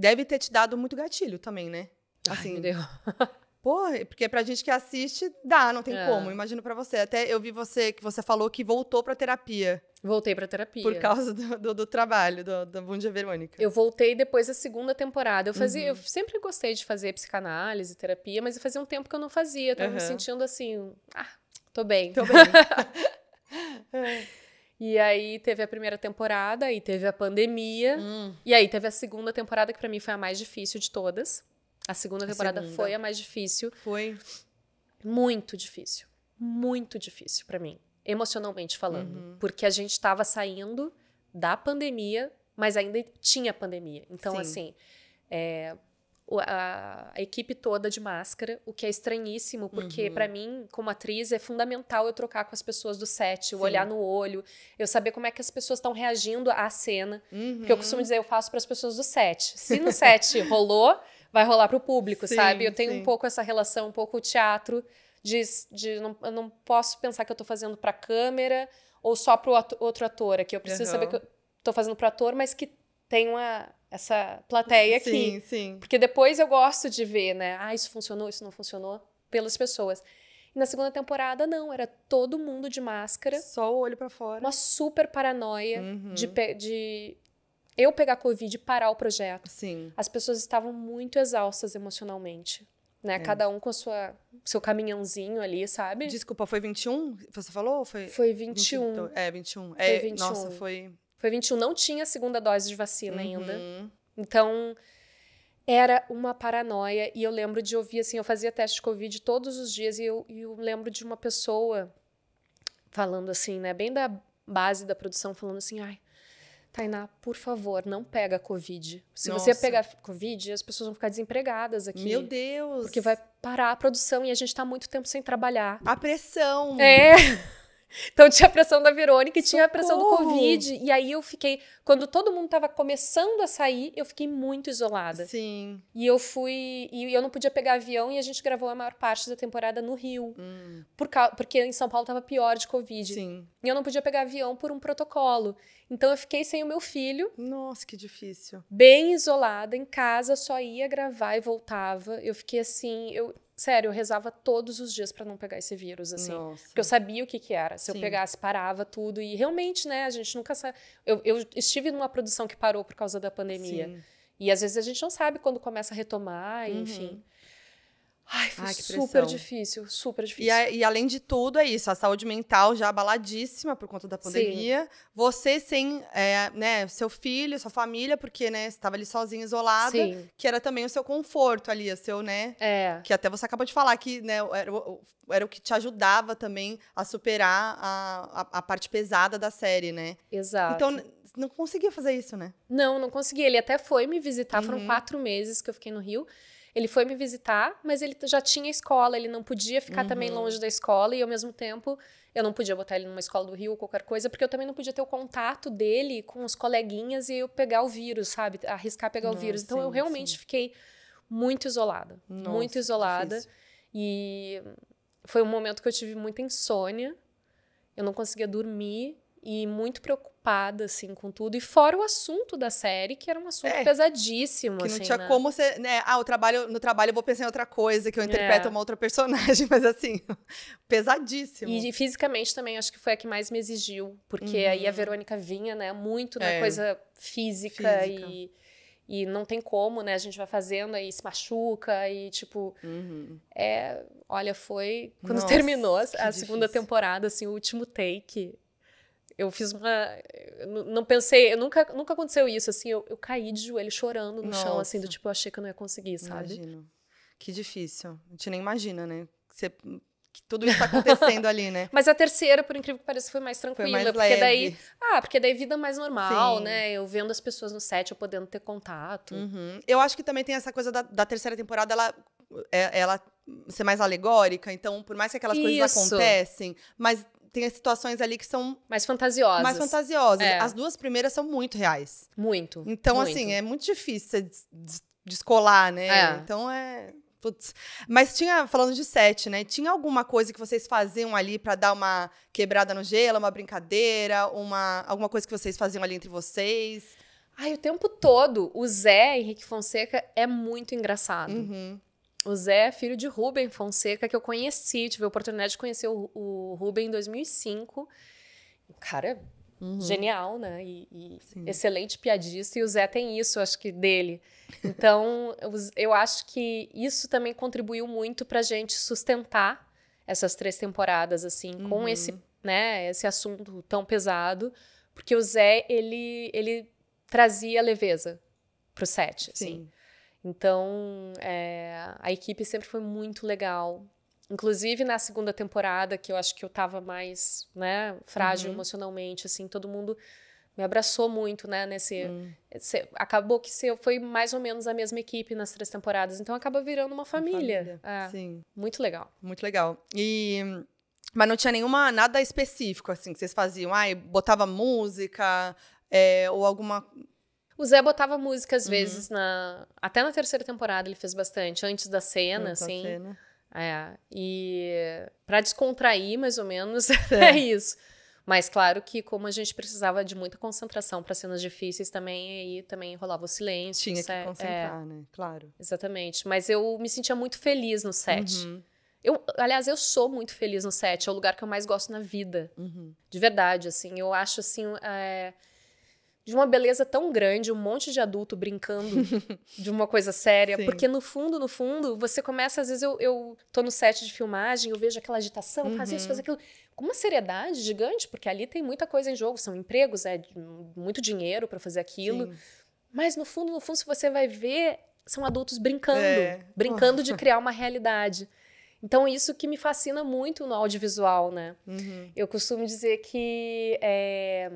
deve ter te dado muito gatilho também, né? Assim, Ai, deu. Porra, porque pra gente que assiste, dá, não tem é. como. Imagino para você. Até eu vi você que você falou que voltou pra terapia. Voltei pra terapia. Por causa do, do, do trabalho, do, do Bom Dia Verônica. Eu voltei depois da segunda temporada. Eu fazia, uhum. eu sempre gostei de fazer psicanálise, terapia, mas fazia um tempo que eu não fazia. Eu tava uhum. me sentindo assim, ah, tô bem. Tô bem. é. E aí teve a primeira temporada, e teve a pandemia. Hum. E aí teve a segunda temporada, que para mim foi a mais difícil de todas. A segunda temporada a segunda. foi a mais difícil. Foi. Muito difícil. Muito difícil para mim. Emocionalmente falando. Uhum. Porque a gente tava saindo da pandemia, mas ainda tinha pandemia. Então, Sim. assim. É, a, a equipe toda de máscara, o que é estranhíssimo, porque uhum. para mim, como atriz, é fundamental eu trocar com as pessoas do set, o olhar no olho, eu saber como é que as pessoas estão reagindo à cena. Uhum. Porque eu costumo uhum. dizer, eu faço para as pessoas do set. Se no set rolou, vai rolar para o público, sim, sabe? Eu tenho sim. um pouco essa relação, um pouco o teatro, de, de não, eu não posso pensar que eu estou fazendo para câmera ou só para o outro ator aqui. Eu preciso uhum. saber que eu estou fazendo para ator, mas que tem uma essa plateia aqui. Sim, sim. Porque depois eu gosto de ver, né? Ah, isso funcionou, isso não funcionou, pelas pessoas. E na segunda temporada, não, era todo mundo de máscara. Só o olho para fora. Uma super paranoia uhum. de, de eu pegar Covid e parar o projeto. Sim. As pessoas estavam muito exaustas emocionalmente. Né? É. Cada um com sua seu caminhãozinho ali, sabe? Desculpa, foi 21? Você falou? Foi, foi 21. 20, então? é, 21. Foi é, 21. Nossa, foi foi 21, não tinha segunda dose de vacina uhum. ainda. Então, era uma paranoia. E eu lembro de ouvir, assim, eu fazia teste de Covid todos os dias. E eu, eu lembro de uma pessoa falando assim, né? Bem da base da produção, falando assim, ai... Tainá, por favor, não pega Covid. Se Nossa. você pegar Covid, as pessoas vão ficar desempregadas aqui. Meu Deus! Porque vai parar a produção e a gente está muito tempo sem trabalhar. A pressão! É! Então tinha a pressão da Verônica e tinha a pressão do Covid. E aí eu fiquei. Quando todo mundo tava começando a sair, eu fiquei muito isolada. Sim. E eu fui. E eu não podia pegar avião e a gente gravou a maior parte da temporada no Rio. Hum. Por porque em São Paulo tava pior de Covid. Sim. E eu não podia pegar avião por um protocolo. Então eu fiquei sem o meu filho. Nossa, que difícil. Bem isolada, em casa, só ia gravar e voltava. Eu fiquei assim. Eu, Sério, eu rezava todos os dias para não pegar esse vírus, assim. Nossa. Porque eu sabia o que que era. Se Sim. eu pegasse, parava tudo. E realmente, né, a gente nunca sabe. Eu, eu estive numa produção que parou por causa da pandemia. Sim. E às vezes a gente não sabe quando começa a retomar, uhum. enfim. Ai, foi Ai, super difícil, super difícil. E, a, e, além de tudo, é isso, a saúde mental já abaladíssima por conta da pandemia. Sim. Você sem é, né, seu filho, sua família, porque né, estava ali sozinha, isolada, Sim. que era também o seu conforto ali, o seu, né? É. Que até você acabou de falar que né, era, era o que te ajudava também a superar a, a, a parte pesada da série, né? Exato. Então, não conseguia fazer isso, né? Não, não conseguia. Ele até foi me visitar, uhum. foram quatro meses que eu fiquei no Rio. Ele foi me visitar, mas ele já tinha escola, ele não podia ficar uhum. também longe da escola e ao mesmo tempo eu não podia botar ele numa escola do Rio ou qualquer coisa, porque eu também não podia ter o contato dele com os coleguinhas e eu pegar o vírus, sabe? Arriscar pegar o vírus. Então sim, eu realmente sim. fiquei muito isolada, Nossa, muito isolada. Difícil. E foi um momento que eu tive muita insônia. Eu não conseguia dormir e muito preocupada, assim, com tudo. E fora o assunto da série, que era um assunto é, pesadíssimo, que assim, não tinha né? como você, né? Ah, o trabalho, no trabalho eu vou pensar em outra coisa, que eu é. interpreto é. uma outra personagem, mas assim, pesadíssimo. E, e, fisicamente também, acho que foi a que mais me exigiu, porque uhum. aí a Verônica vinha, né, muito na é. coisa física, física. e e não tem como, né? A gente vai fazendo aí se machuca e tipo, uhum. é, olha, foi quando Nossa, terminou a, a segunda temporada, assim, o último take, eu fiz uma. não pensei, eu nunca, nunca aconteceu isso, assim. Eu, eu caí de joelho chorando no Nossa. chão, assim, do tipo, eu achei que eu não ia conseguir, sabe? Imagino. Que difícil. A gente nem imagina, né? Você que tudo tá acontecendo ali, né? Mas a terceira, por incrível que pareça, foi mais tranquila, foi mais porque leve. daí, ah, porque daí vida mais normal, Sim. né? Eu vendo as pessoas no set, eu podendo ter contato. Uhum. Eu acho que também tem essa coisa da, da terceira temporada, ela, é, ela ser mais alegórica, então por mais que aquelas Isso. coisas acontecem, mas tem as situações ali que são. Mais fantasiosas. Mais fantasiosas. É. As duas primeiras são muito reais. Muito. Então, muito. assim, é muito difícil você descolar, né? É. Então é. Putz. Mas tinha, falando de sete, né? Tinha alguma coisa que vocês faziam ali para dar uma quebrada no gelo, uma brincadeira, uma, alguma coisa que vocês faziam ali entre vocês? Ai, o tempo todo, o Zé Henrique Fonseca é muito engraçado. Uhum o Zé é filho de Rubem Fonseca, que eu conheci, tive a oportunidade de conhecer o, o Rubem em 2005. cara uhum. genial, né? E, e excelente piadista, e o Zé tem isso, acho que, dele. Então, eu, eu acho que isso também contribuiu muito para a gente sustentar essas três temporadas, assim, uhum. com esse, né, esse assunto tão pesado, porque o Zé, ele, ele trazia leveza pro set, assim. Sim. Então, é, a equipe sempre foi muito legal. Inclusive na segunda temporada, que eu acho que eu estava mais, né, frágil uhum. emocionalmente, assim, todo mundo me abraçou muito, né, nesse... Uhum. Esse, acabou que se, foi mais ou menos a mesma equipe nas três temporadas, então acaba virando uma família. Uma família. É, Sim. Muito legal. Muito legal. E... Mas não tinha nenhuma, nada específico, assim, que vocês faziam. Ai, botava música, é, ou alguma o Zé botava música às uhum. vezes uhum. na. Até na terceira temporada ele fez bastante, antes da cena, antes assim. Da cena. É. E para descontrair, mais ou menos, é. é. isso. Mas claro que como a gente precisava de muita concentração para cenas difíceis também, aí também rolava o silêncio. Tinha que é. concentrar, é. né? Claro. Exatamente. Mas eu me sentia muito feliz no set. Uhum. Eu, aliás, eu sou muito feliz no set. É o lugar que eu mais gosto na vida. Uhum. De verdade, assim. Eu acho, assim... É, de uma beleza tão grande, um monte de adulto brincando de uma coisa séria. Sim. Porque no fundo, no fundo, você começa, às vezes eu, eu tô no set de filmagem, eu vejo aquela agitação, assim, uhum. faz isso, faz aquilo. Com uma seriedade gigante, porque ali tem muita coisa em jogo, são empregos, é muito dinheiro para fazer aquilo. Sim. Mas no fundo, no fundo, se você vai ver, são adultos brincando, é. brincando de criar uma realidade. Então, isso que me fascina muito no audiovisual, né? Uhum. Eu costumo dizer que é,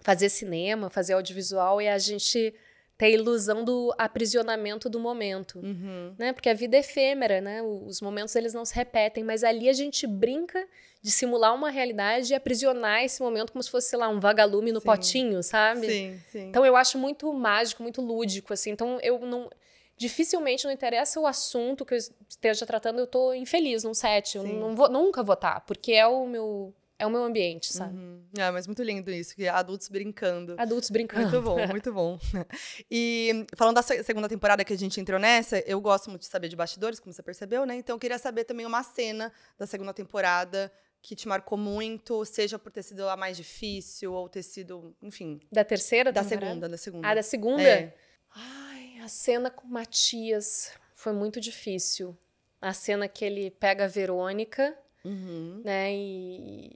fazer cinema, fazer audiovisual e a gente ter a ilusão do aprisionamento do momento, uhum. né? Porque a vida é efêmera, né? Os momentos eles não se repetem, mas ali a gente brinca de simular uma realidade e aprisionar esse momento como se fosse, sei lá, um vagalume no sim. potinho, sabe? Sim, sim. Então eu acho muito mágico, muito lúdico, assim. Então eu não dificilmente não interessa o assunto que eu esteja tratando, eu tô infeliz num set, eu não vou, nunca vou estar, porque é o meu é o meu ambiente, sabe? Uhum. É, mas muito lindo isso, que é adultos brincando. Adultos brincando. Muito bom, muito bom. e falando da segunda temporada que a gente entrou nessa, eu gosto muito de saber de bastidores, como você percebeu, né? Então eu queria saber também uma cena da segunda temporada que te marcou muito, seja por ter sido a mais difícil ou ter sido, enfim. Da terceira? Da segunda, da segunda. Ah, da segunda? É. Ai, a cena com Matias foi muito difícil. A cena que ele pega a Verônica, uhum. né? E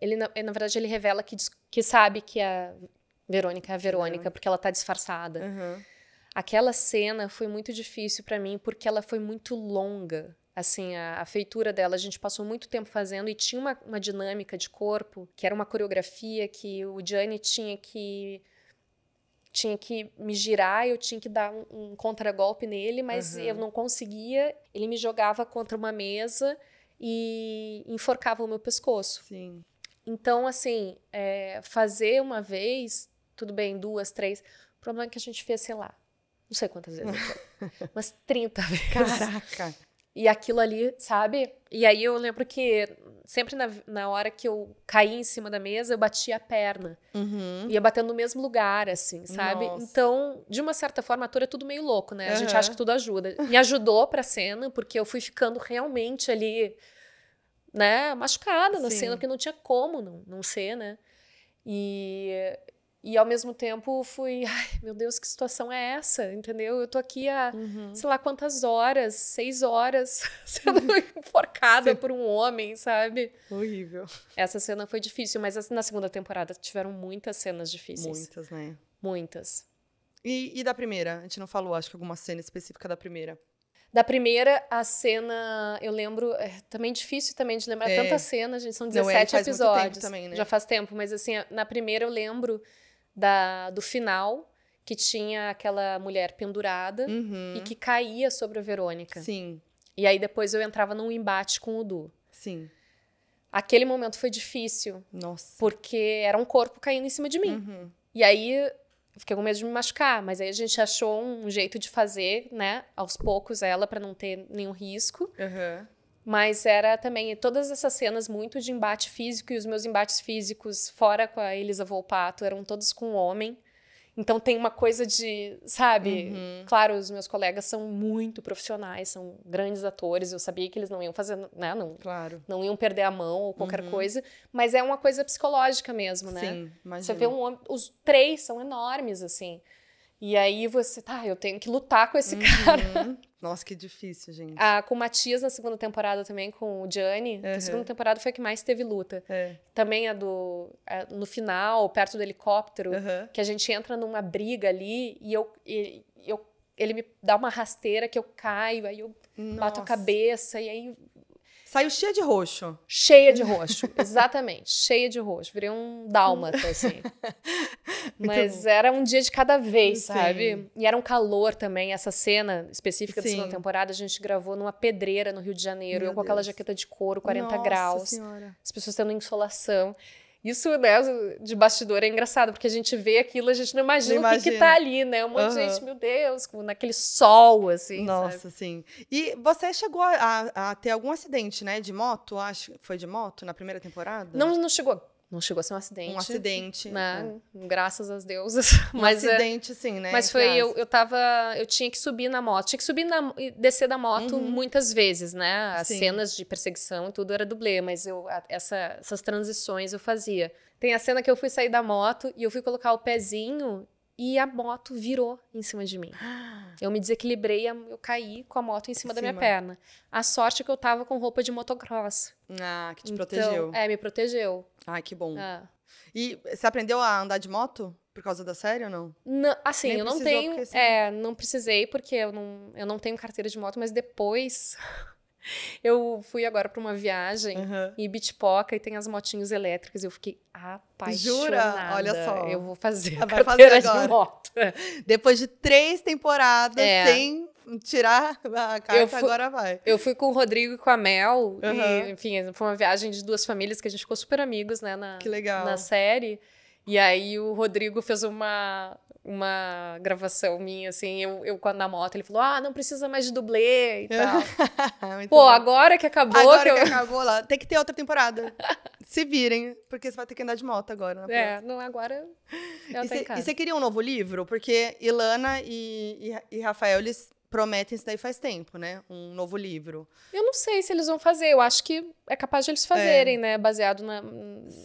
ele, na, eh, na verdade, ele revela que, que sabe que a Verônica é a Verônica, uhum. porque ela tá disfarçada. Uhum. Aquela cena foi muito difícil para mim, porque ela foi muito longa. Assim, a, a, feitura dela, a gente passou muito tempo fazendo e tinha uma, uma dinâmica de corpo, que era uma coreografia que o Gianni tinha que tinha que me girar, eu tinha que dar um, um contragolpe nele, mas uhum. eu não conseguia. Ele me jogava contra uma mesa e enforcava o meu pescoço. Sim. Então, assim, é, fazer uma vez, tudo bem, duas, três. O problema é que a gente fez, sei lá, não sei quantas vezes, mas 30 vezes. Caraca! E aquilo ali, sabe? E aí eu lembro que sempre na, na hora que eu caí em cima da mesa, eu batia a perna. Uhum. Ia batendo no mesmo lugar, assim, sabe? Nossa. Então, de uma certa forma, tudo é tudo meio louco, né? Uhum. A gente acha que tudo ajuda. Me ajudou pra cena, porque eu fui ficando realmente ali né, machucada na Sim. cena, porque não tinha como não, não ser, né? E, e ao mesmo tempo fui, ai, meu Deus, que situação é essa? Entendeu? Eu tô aqui há, uhum. sei lá quantas horas, seis horas, sendo uhum. enforcada Sim. por um homem, sabe? Horrível. Essa cena foi difícil, mas na segunda temporada tiveram muitas cenas difíceis. Muitas, né? Muitas. E, e da primeira? A gente não falou, acho que alguma cena específica da primeira. Da primeira, a cena, eu lembro, é também difícil também de lembrar é. tanta cena, gente, são 17 Não, é, episódios. Também, né? Já faz tempo, mas assim, na primeira eu lembro da, do final, que tinha aquela mulher pendurada uhum. e que caía sobre a Verônica. Sim. E aí depois eu entrava num embate com o Du. Sim. Aquele momento foi difícil. Nossa. Porque era um corpo caindo em cima de mim. Uhum. E aí fiquei com medo de me machucar, mas aí a gente achou um jeito de fazer, né, aos poucos ela, para não ter nenhum risco. Uhum. Mas era também todas essas cenas muito de embate físico, e os meus embates físicos, fora com a Elisa Volpato, eram todos com um homem. Então tem uma coisa de, sabe? Uhum. Claro, os meus colegas são muito profissionais, são grandes atores. Eu sabia que eles não iam fazer, né? Não, claro. não iam perder a mão ou qualquer uhum. coisa. Mas é uma coisa psicológica mesmo, né? Sim, imagina. Você vê um homem, os três são enormes assim. E aí você, tá, eu tenho que lutar com esse uhum. cara. Nossa, que difícil, gente. Ah, com o Matias na segunda temporada também, com o Gianni. Uhum. A segunda temporada foi a que mais teve luta. É. Também a do. A, no final, perto do helicóptero, uhum. que a gente entra numa briga ali e eu, e, eu. Ele me dá uma rasteira que eu caio, aí eu Nossa. bato a cabeça, e aí. Saiu cheia de roxo. Cheia de roxo, exatamente. Cheia de roxo. Virei um dálmata, assim. Então, Mas então... era um dia de cada vez, Sim. sabe? E era um calor também. Essa cena específica Sim. da segunda temporada a gente gravou numa pedreira no Rio de Janeiro, Meu eu com Deus. aquela jaqueta de couro, 40 Nossa graus. Senhora. As pessoas tendo insolação. Isso, né, de bastidor é engraçado, porque a gente vê aquilo, a gente não imagina, imagina. o que, que tá ali, né? Um monte uhum. de gente, meu Deus, naquele sol, assim. Nossa, sabe? sim. E você chegou a, a, ter algum acidente, né, de moto, acho? que Foi de moto na primeira temporada? Não, não chegou não chegou a ser um acidente. Um acidente. Né? Um, é. graças às deusas. Um mas, é acidente, é, sim, né? Mas foi, eu, eu tava. Eu tinha que subir na moto. Tinha que subir na, e descer da moto uhum. muitas vezes, né? As sim. cenas de perseguição e tudo era dublê, mas eu, essa, essas transições eu fazia. Tem a cena que eu fui sair da moto e eu fui colocar o pezinho e a moto virou em cima de mim. Eu me desequilibrei, eu caí com a moto em cima, da minha perna. A sorte é que eu tava com roupa de motocross. Ah, que te então, protegeu. É, me protegeu. Ah, que bom. Ah. E você aprendeu a andar de moto? Por causa da série ou não? não assim, Nem eu não tenho. Porque, é, assim, é, não precisei, porque eu não, eu não tenho carteira de moto, mas depois Eu fui agora para uma viagem uhum. em Bitpoca e tem as motinhos elétricas. Eu fiquei apaixonada. Jura? Olha só. Eu vou fazer. Ah, vai fazer agora. De moto. Depois de três temporadas é. sem tirar a carta, fui, agora vai. Eu fui com o Rodrigo e com a Mel. Uhum. E, enfim, foi uma viagem de duas famílias que a gente ficou super amigos, né? Na, que legal. Na série. E aí o Rodrigo fez uma, uma gravação minha, assim, eu, eu na moto, ele falou, ah, não precisa mais de dublê e é. tal. Pô, bom. agora que acabou... Agora que, eu... acabou lá, tem que ter outra temporada. Se virem, porque você vai ter que andar de moto agora. Né, é, não, agora eu e é você queria um novo livro? Porque Ilana e, e, e Rafael, eles prometem isso daí faz tempo, né? Um novo livro. Eu não sei se eles vão fazer. Eu acho que é capaz de eles fazerem, é. né? Baseado na,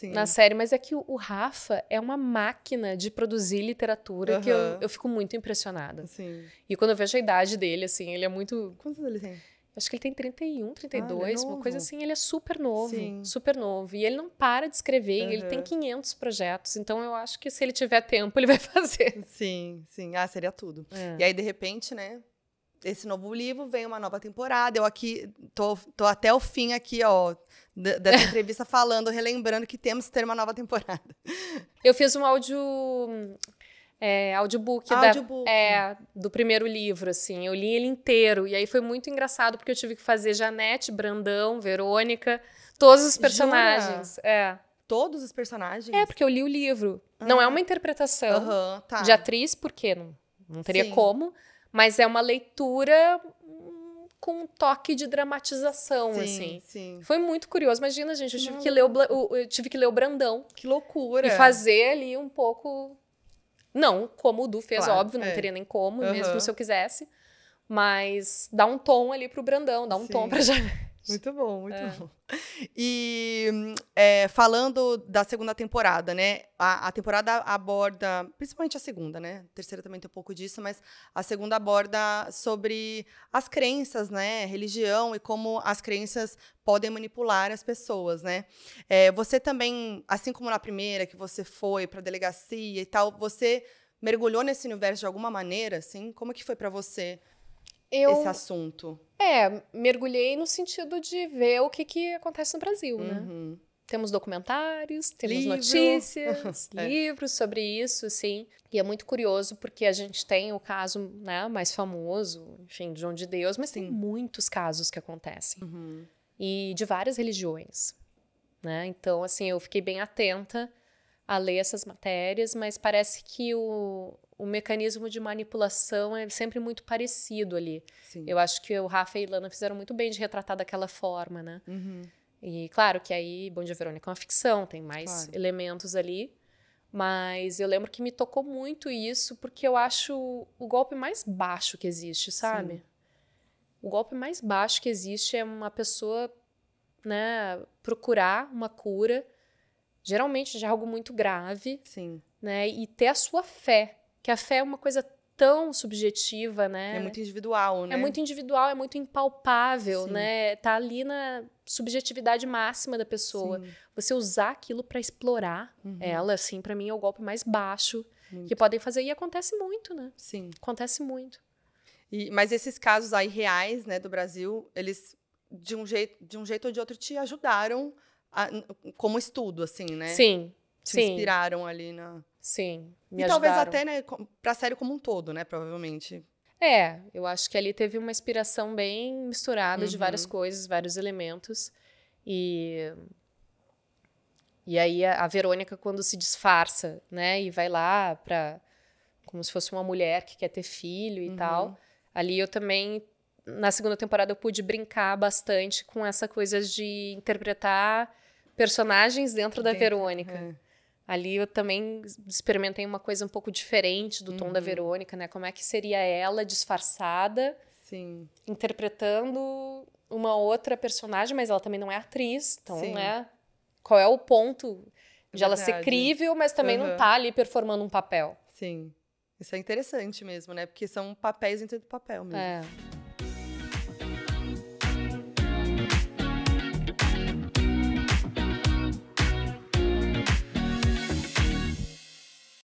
na série. Mas é que o, Rafa é uma máquina de produzir literatura uhum. que eu, eu fico muito impressionada. Sim. E quando eu vejo a idade dele, assim, ele é muito... Quantos ele tem? Acho que ele tem 31, 32, ah, é uma coisa assim. Ele é super novo, Sim. super novo. E ele não para de escrever, uhum. ele tem 500 projetos. Então eu acho que se ele tiver tempo, ele vai fazer. Sim, sim. Ah, seria tudo. É. E aí, de repente, né? esse novo livro, vem uma nova temporada. Eu aqui tô, tô até o fim aqui, ó, dessa entrevista falando, relembrando que temos que ter uma nova temporada. Eu fiz um áudio é, audiobook, audiobook. Da, é, do primeiro livro, assim. Eu li ele inteiro. E aí foi muito engraçado, porque eu tive que fazer Janete, Brandão, Verônica, todos os personagens. É. Todos os personagens? É, porque eu li o livro. Ah. Não é ah. uma interpretação uhum, tá. de atriz, porque não, não teria Sim. como. Mas é uma leitura hum, com um toque de dramatização, sim, assim. Sim. Foi muito curioso. Imagina, gente, eu tive, que ler o, eu tive que ler o Brandão. Que loucura. E fazer ali um pouco. Não, como o Du fez, claro, óbvio, não é. teria nem como, uhum. mesmo se eu quisesse. Mas dá um tom ali pro Brandão, dá um sim. tom pra Janete. Muito bom, muito é. bom. E é, falando da segunda temporada, né? A, a, temporada aborda, principalmente a segunda, né? A terceira também tem um pouco disso, mas a segunda aborda sobre as crenças, né? Religião e como as crenças podem manipular as pessoas, né? É, você também, assim como na primeira, que você foi para a delegacia e tal, você mergulhou nesse universo de alguma maneira, assim? Como que foi para você? eu, esse assunto? É, mergulhei no sentido de ver o que, que acontece no Brasil, né? uhum. né? Temos documentários, temos Livro. notícias, é. livros sobre isso, sim. E é muito curioso porque a gente tem o caso né, mais famoso, enfim, de João de Deus, mas sim. tem muitos casos que acontecem. Uhum. E de várias religiões, né? Então, assim, eu fiquei bem atenta a ler essas matérias, mas parece que o, o mecanismo de manipulação é sempre muito parecido ali. Sim. Eu acho que o Rafa e a Ilana fizeram muito bem de retratar daquela forma, né? Uhum. E claro que aí Bom Dia Verônica é uma ficção, tem mais claro. elementos ali. Mas eu lembro que me tocou muito isso, porque eu acho o golpe mais baixo que existe, sabe? Sim. O golpe mais baixo que existe é uma pessoa né, procurar uma cura geralmente já é algo muito grave. Sim. Né? E ter a sua fé, que a fé é uma coisa tão subjetiva, né? É muito individual, né? É muito individual, é muito impalpável, Sim. né? Tá ali na subjetividade máxima da pessoa. Sim. Você usar aquilo para explorar uhum. ela, assim, para mim é o golpe mais baixo muito. que podem fazer e acontece muito, né? Sim. Acontece muito. E, mas esses casos aí reais, né, do Brasil, eles de um jeito, de um jeito ou de outro te ajudaram como estudo, assim, né? Sim. Se sim. inspiraram ali na. Sim. Me e ajudaram. talvez até, né, pra série como um todo, né? Provavelmente. É, eu acho que ali teve uma inspiração bem misturada uhum. de várias uhum. coisas, vários elementos. E. E aí a, a Verônica, quando se disfarça, né, e vai lá pra. como se fosse uma mulher que quer ter filho e uhum. tal. Ali eu também. Na segunda temporada eu pude brincar bastante com essa coisa de interpretar personagens dentro da Verônica. É. Ali eu também experimentei uma coisa um pouco diferente do uhum. tom da uhum. Verônica, né? Como é que seria ela disfarçada, Sim. interpretando uma outra personagem, mas ela também não é atriz, então, Sim. né? Qual é o ponto de ela ser crível, mas também uhum. não tá ali performando um papel? Sim. Isso é interessante mesmo, né? Porque são papéis dentro do papel mesmo. É.